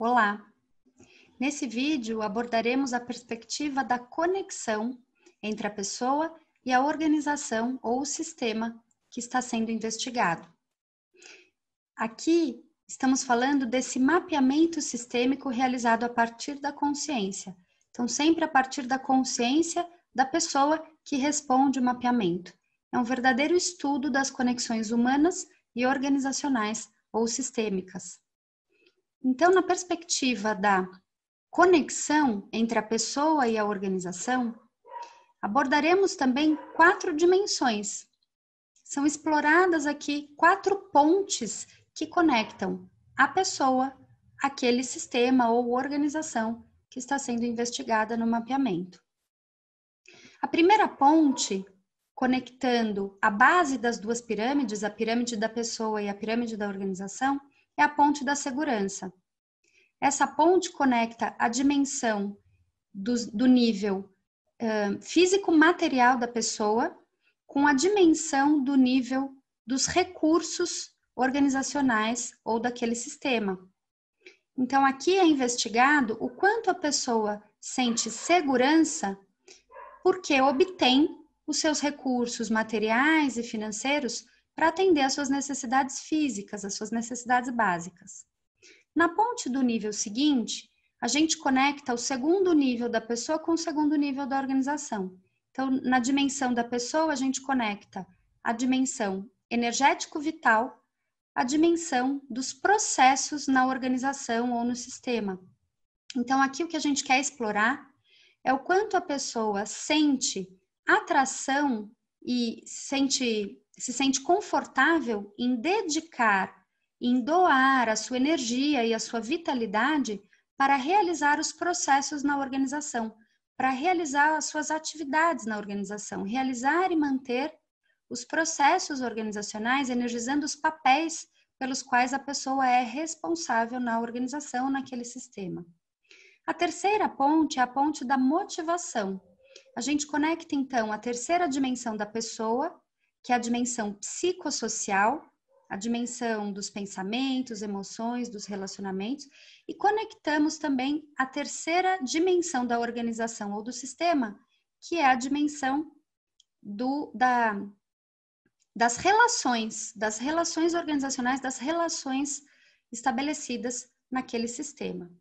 Olá! Nesse vídeo abordaremos a perspectiva da conexão entre a pessoa e a organização ou o sistema que está sendo investigado. Aqui estamos falando desse mapeamento sistêmico realizado a partir da consciência. Então, sempre a partir da consciência da pessoa que responde o mapeamento. É um verdadeiro estudo das conexões humanas e organizacionais ou sistêmicas. Então, na perspectiva da conexão entre a pessoa e a organização, abordaremos também quatro dimensões. São exploradas aqui quatro pontes que conectam a pessoa, aquele sistema ou organização que está sendo investigada no mapeamento. A primeira ponte, conectando a base das duas pirâmides, a pirâmide da pessoa e a pirâmide da organização, é a ponte da segurança. Essa ponte conecta a dimensão do, do nível uh, físico-material da pessoa com a dimensão do nível dos recursos organizacionais ou daquele sistema. Então, aqui é investigado o quanto a pessoa sente segurança porque obtém os seus recursos materiais e financeiros para atender às suas necessidades físicas, às suas necessidades básicas. Na ponte do nível seguinte, a gente conecta o segundo nível da pessoa com o segundo nível da organização. Então, na dimensão da pessoa, a gente conecta a dimensão energético-vital à dimensão dos processos na organização ou no sistema. Então, aqui o que a gente quer explorar é o quanto a pessoa sente atração e sente se sente confortável em dedicar, em doar a sua energia e a sua vitalidade para realizar os processos na organização, para realizar as suas atividades na organização, realizar e manter os processos organizacionais, energizando os papéis pelos quais a pessoa é responsável na organização, naquele sistema. A terceira ponte é a ponte da motivação. A gente conecta então a terceira dimensão da pessoa, que é a dimensão psicossocial, a dimensão dos pensamentos, emoções, dos relacionamentos, e conectamos também a terceira dimensão da organização ou do sistema, que é a dimensão do, da, das relações, das relações organizacionais, das relações estabelecidas naquele sistema.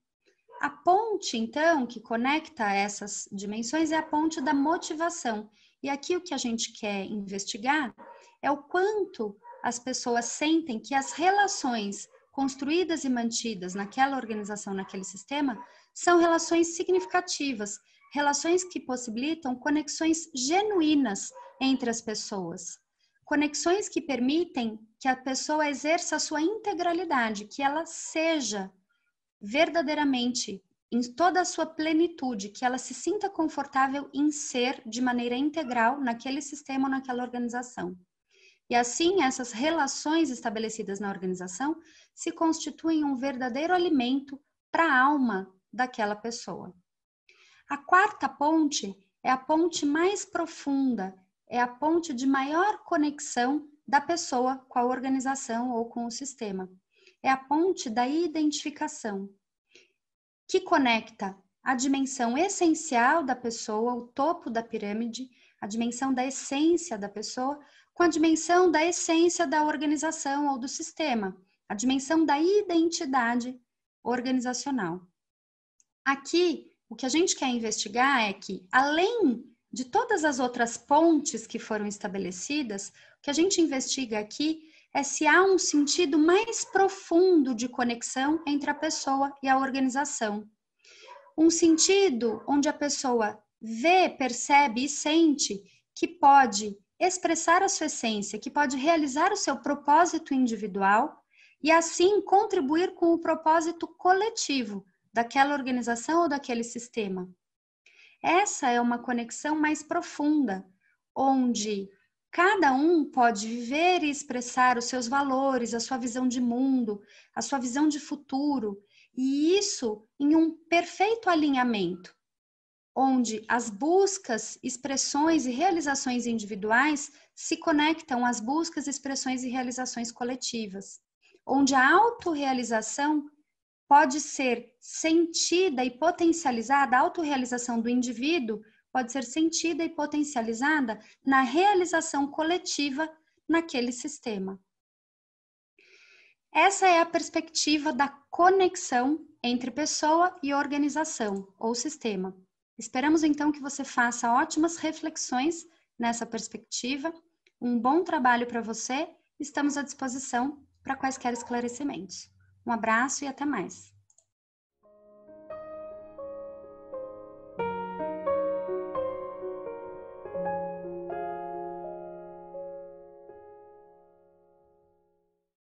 A ponte, então, que conecta essas dimensões é a ponte da motivação, e aqui o que a gente quer investigar é o quanto as pessoas sentem que as relações construídas e mantidas naquela organização, naquele sistema, são relações significativas, relações que possibilitam conexões genuínas entre as pessoas, conexões que permitem que a pessoa exerça a sua integralidade, que ela seja verdadeiramente em toda a sua plenitude, que ela se sinta confortável em ser de maneira integral naquele sistema ou naquela organização. E assim, essas relações estabelecidas na organização se constituem um verdadeiro alimento para a alma daquela pessoa. A quarta ponte é a ponte mais profunda, é a ponte de maior conexão da pessoa com a organização ou com o sistema. É a ponte da identificação, que conecta a dimensão essencial da pessoa, o topo da pirâmide, a dimensão da essência da pessoa, com a dimensão da essência da organização ou do sistema, a dimensão da identidade organizacional. Aqui, o que a gente quer investigar é que, além de todas as outras pontes que foram estabelecidas, o que a gente investiga aqui é se há um sentido mais profundo de conexão entre a pessoa e a organização. Um sentido onde a pessoa vê, percebe e sente que pode expressar a sua essência, que pode realizar o seu propósito individual e assim contribuir com o propósito coletivo daquela organização ou daquele sistema. Essa é uma conexão mais profunda, onde Cada um pode viver e expressar os seus valores, a sua visão de mundo, a sua visão de futuro, e isso em um perfeito alinhamento, onde as buscas, expressões e realizações individuais se conectam às buscas, expressões e realizações coletivas, onde a autorrealização pode ser sentida e potencializada, a autorrealização do indivíduo pode ser sentida e potencializada na realização coletiva naquele sistema. Essa é a perspectiva da conexão entre pessoa e organização ou sistema. Esperamos então que você faça ótimas reflexões nessa perspectiva. Um bom trabalho para você. Estamos à disposição para quaisquer esclarecimentos. Um abraço e até mais.